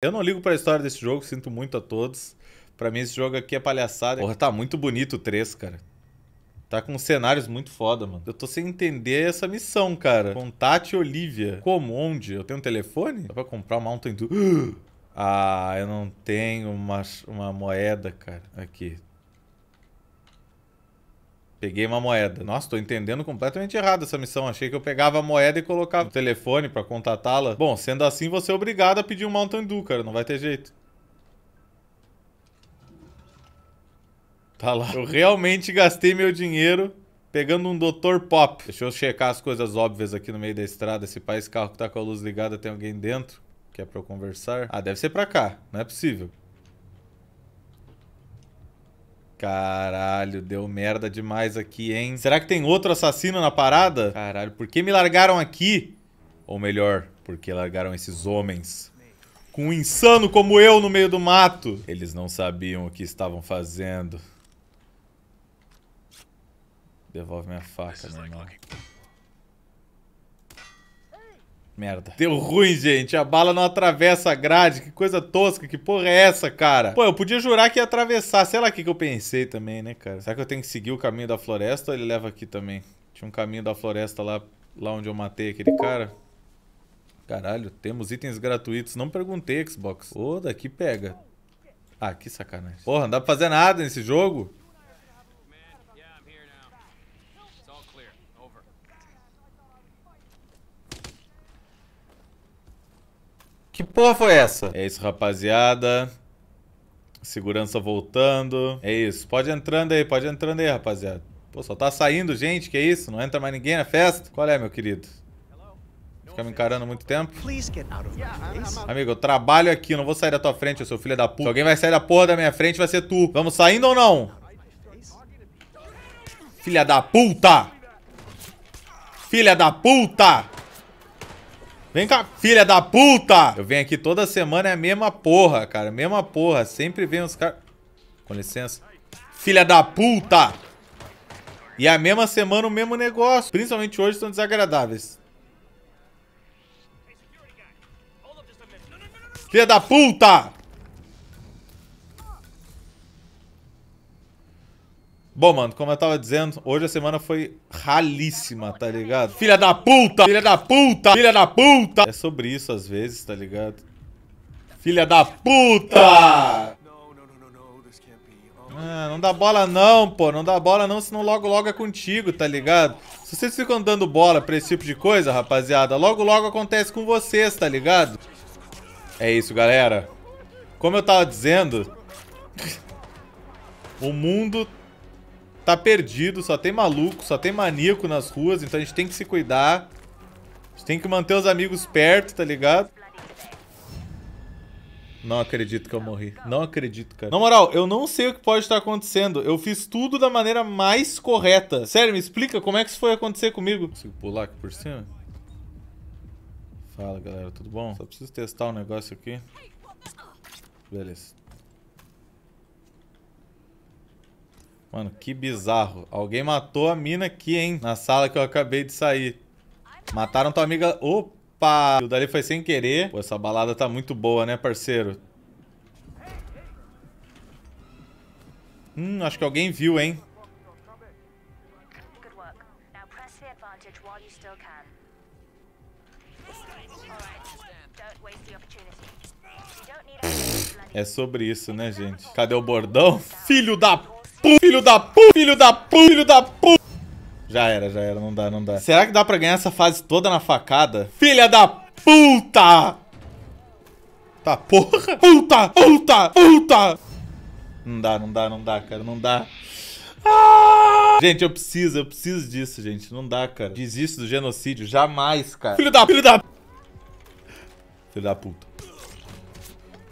Eu não ligo para a história desse jogo, sinto muito a todos. Para mim esse jogo aqui é palhaçada. Porra, tá muito bonito o 3, cara. Tá com cenários muito foda, mano. Eu tô sem entender essa missão, cara. Contate Olivia. Como? Onde? Eu tenho um telefone? Dá pra comprar o Mountain Dew. Ah, eu não tenho uma, uma moeda, cara. Aqui, Peguei uma moeda. Nossa, tô entendendo completamente errado essa missão. Achei que eu pegava a moeda e colocava o telefone para contatá-la. Bom, sendo assim, você é obrigado a pedir um Mountain Dew, cara. Não vai ter jeito. Tá lá. Eu realmente gastei meu dinheiro pegando um Dr. Pop. Deixa eu checar as coisas óbvias aqui no meio da estrada. Esse pai, esse carro que tá com a luz ligada, tem alguém dentro? Que é pra eu conversar? Ah, deve ser pra cá. Não é possível. Caralho, deu merda demais aqui, hein? Será que tem outro assassino na parada? Caralho, por que me largaram aqui? Ou melhor, por que largaram esses homens? Com um insano como eu no meio do mato! Eles não sabiam o que estavam fazendo. Devolve minha faca, meu irmão. Merda. Deu ruim, gente. A bala não atravessa a grade. Que coisa tosca. Que porra é essa, cara? Pô, eu podia jurar que ia atravessar. Sei lá o que, que eu pensei também, né, cara? Será que eu tenho que seguir o caminho da floresta ou ele leva aqui também? Tinha um caminho da floresta lá, lá onde eu matei aquele cara. Caralho, temos itens gratuitos. Não perguntei, Xbox. Ô, daqui pega. Ah, que sacanagem. Porra, não dá pra fazer nada nesse jogo. Que porra foi essa? É isso, rapaziada. Segurança voltando. É isso. Pode entrando aí, pode entrando aí, rapaziada. Pô, só tá saindo gente, que isso? Não entra mais ninguém na festa? Qual é, meu querido? Fica me encarando muito tempo? Amigo, eu trabalho aqui, não vou sair da tua frente, seu filho da puta. Se alguém vai sair da porra da minha frente, vai ser tu. Vamos saindo ou não? Filha da puta! Filha da puta! Vem cá, filha da puta! Eu venho aqui toda semana, é a mesma porra, cara. Mesma porra. Sempre vem os caras... Com licença. Filha da puta! E é a mesma semana, o mesmo negócio. Principalmente hoje, estão desagradáveis. Filha da puta! Bom, mano, como eu tava dizendo, hoje a semana foi ralíssima, tá ligado? Filha da puta! Filha da puta! Filha da puta! É sobre isso às vezes, tá ligado? Filha da puta! Ah! ah, não dá bola não, pô. Não dá bola não, senão logo logo é contigo, tá ligado? Se vocês ficam dando bola pra esse tipo de coisa, rapaziada, logo logo acontece com vocês, tá ligado? É isso, galera. Como eu tava dizendo... o mundo tá perdido, só tem maluco, só tem maníaco nas ruas, então a gente tem que se cuidar. A gente tem que manter os amigos perto, tá ligado? Não acredito que eu morri. Não acredito, cara. Na moral, eu não sei o que pode estar acontecendo. Eu fiz tudo da maneira mais correta. Sério, me explica como é que isso foi acontecer comigo. Consigo pular aqui por cima? Fala, galera. Tudo bom? Só preciso testar um negócio aqui. Beleza. Mano, que bizarro. Alguém matou a mina aqui, hein? Na sala que eu acabei de sair. Mataram tua amiga... Opa! O dali foi sem querer. Pô, essa balada tá muito boa, né, parceiro? Hum, acho que alguém viu, hein? É sobre isso, né, gente? Cadê o bordão? Filho da pu, filho da pu, filho da pu, filho da pu. Já era, já era, não dá, não dá. Será que dá pra ganhar essa fase toda na facada? Filha da puta! Tá porra! Puta, puta, puta! Não dá, não dá, não dá, cara, não dá. Ah! Gente, eu preciso, eu preciso disso, gente. Não dá, cara. Desisto do genocídio, jamais, cara. Filho da, filho da... Filho da puta.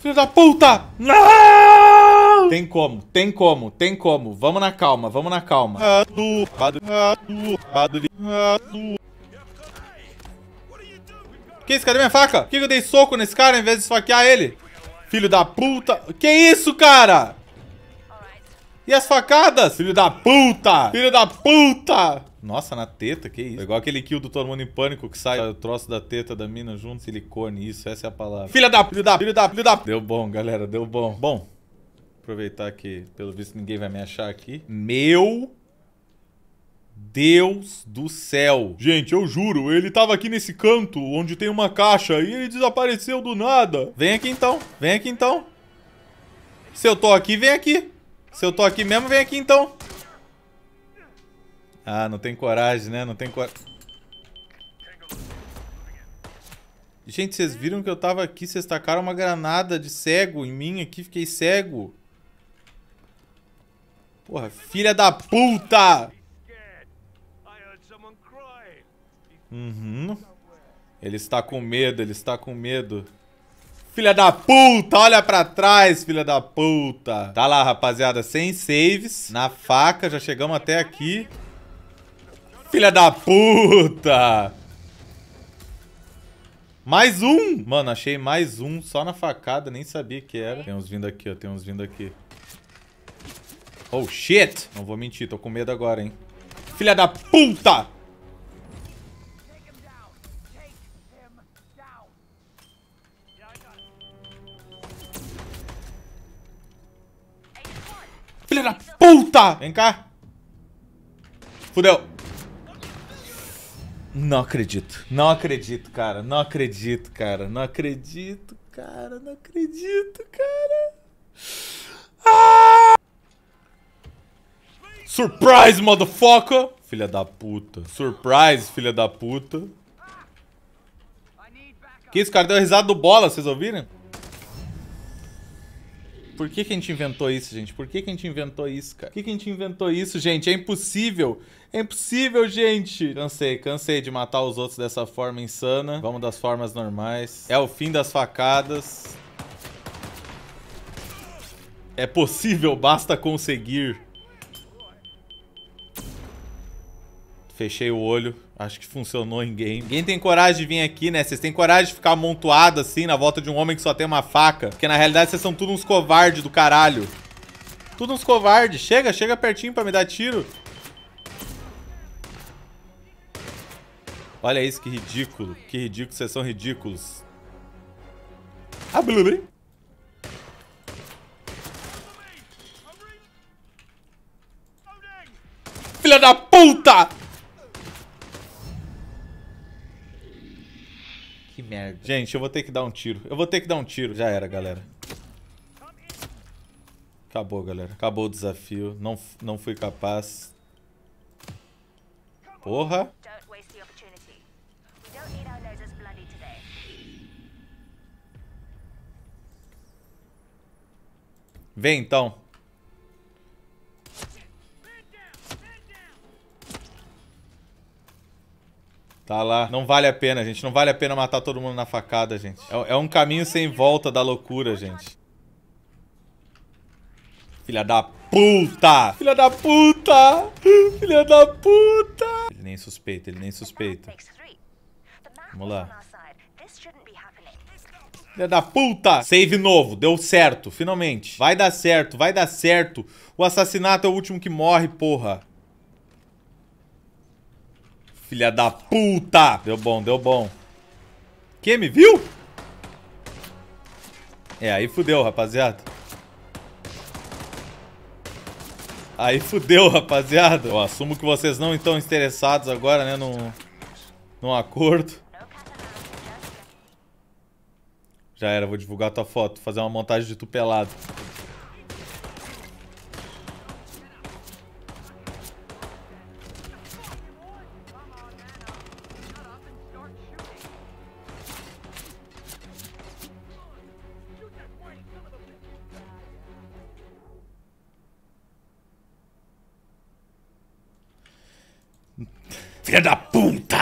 Filho da puta! Não! Tem como, tem como, tem como. Vamos na calma, vamos na calma. Que isso? Cadê minha faca? Por que eu dei soco nesse cara em vez de esfaquear ele? Filho da puta. Que isso, cara? E as facadas? Filho da puta! Filho da puta! Nossa, na teta, que isso? É igual aquele kill do Todo Mundo em Pânico que sai o troço da teta da mina junto. Silicone, isso, essa é a palavra. Filha da... Filho da... Filho da... Filho da... Deu bom, galera, deu bom. Bom, aproveitar que, pelo visto, ninguém vai me achar aqui. Meu Deus do céu. Gente, eu juro, ele tava aqui nesse canto onde tem uma caixa e ele desapareceu do nada. Vem aqui então, vem aqui então. Se eu tô aqui, vem aqui. Se eu tô aqui mesmo, vem aqui então. Ah, não tem coragem, né? Não tem coragem. Gente, vocês viram que eu tava aqui, vocês tacaram uma granada de cego em mim aqui, fiquei cego. Porra, filha da puta! Uhum. Ele está com medo, ele está com medo. Filha da puta, olha pra trás, filha da puta. Tá lá, rapaziada, sem saves, na faca, já chegamos até aqui. Filha da puta! Mais um! Mano, achei mais um só na facada, nem sabia que era. Tem uns vindo aqui, ó, tem uns vindo aqui. Oh, shit. Não vou mentir, tô com medo agora, hein. Filha da puta! Filha da puta! Vem cá. Fudeu. Não acredito. Não acredito, cara. Não acredito, cara. Não acredito, cara. Não acredito, cara. Surprise, motherfucker! Filha da puta. Surprise, filha da puta. Que isso, cara? Deu risada do bola, vocês ouviram? Por que, que a gente inventou isso, gente? Por que, que a gente inventou isso, cara? Por que, que a gente inventou isso, gente? É impossível! É impossível, gente! Cansei, cansei de matar os outros dessa forma insana. Vamos das formas normais. É o fim das facadas. É possível, basta conseguir. Fechei o olho, acho que funcionou em game. Ninguém tem coragem de vir aqui, né? Vocês têm coragem de ficar amontoado assim na volta de um homem que só tem uma faca. Porque na realidade vocês são tudo uns covardes do caralho. Tudo uns covardes. Chega, chega pertinho pra me dar tiro. Olha isso, que ridículo. Que ridículo, vocês são ridículos. Ah, blubber. Filha da puta! merda. Gente, eu vou ter que dar um tiro. Eu vou ter que dar um tiro. Já era, galera. Acabou, galera. Acabou o desafio. Não, não fui capaz. Porra. Vem, então. Tá lá. Não vale a pena, gente. Não vale a pena matar todo mundo na facada, gente. É, é um caminho sem volta da loucura, gente. Filha da puta! Filha da puta! Filha da puta! Ele nem suspeita, ele nem suspeita. Vamos lá. Filha da puta! Save novo, deu certo, finalmente. Vai dar certo, vai dar certo. O assassinato é o último que morre, porra filha da puta! Deu bom, deu bom. Que, me viu? É, aí fudeu, rapaziada. Aí fudeu, rapaziada. Eu assumo que vocês não estão interessados agora, né, num, num acordo. Já era, vou divulgar tua foto, fazer uma montagem de tu pelado. Filha da puta!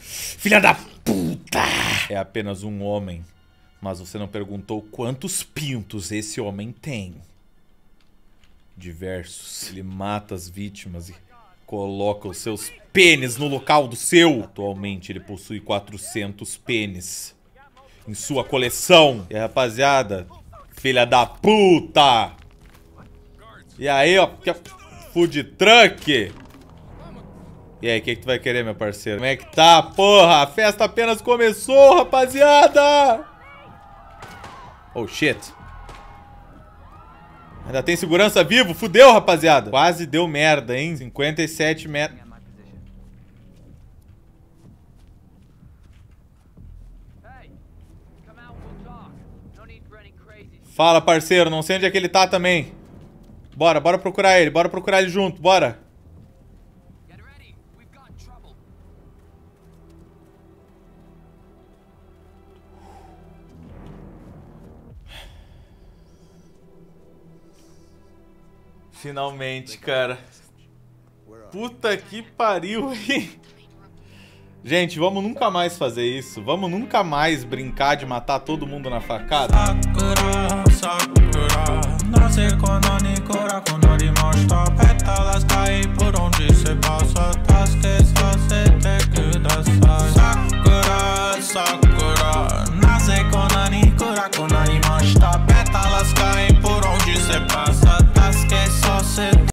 Filha da puta! É apenas um homem, mas você não perguntou quantos pintos esse homem tem. Diversos. Ele mata as vítimas e coloca os seus pênis no local do seu. Atualmente ele possui 400 pênis em sua coleção. E aí, rapaziada, filha da puta! E aí, ó, que é food truck! E aí, o que, que tu vai querer, meu parceiro? Como é que tá, porra? A festa apenas começou, rapaziada! Oh, shit. Ainda tem segurança vivo? Fudeu, rapaziada. Quase deu merda, hein? 57 metros. Fala, parceiro. Não sei onde é que ele tá também. Bora, bora procurar ele. Bora procurar ele junto, bora. Finalmente, cara. Puta que pariu, hein? Gente, vamos nunca mais fazer isso. Vamos nunca mais brincar de matar todo mundo na facada. Sakura,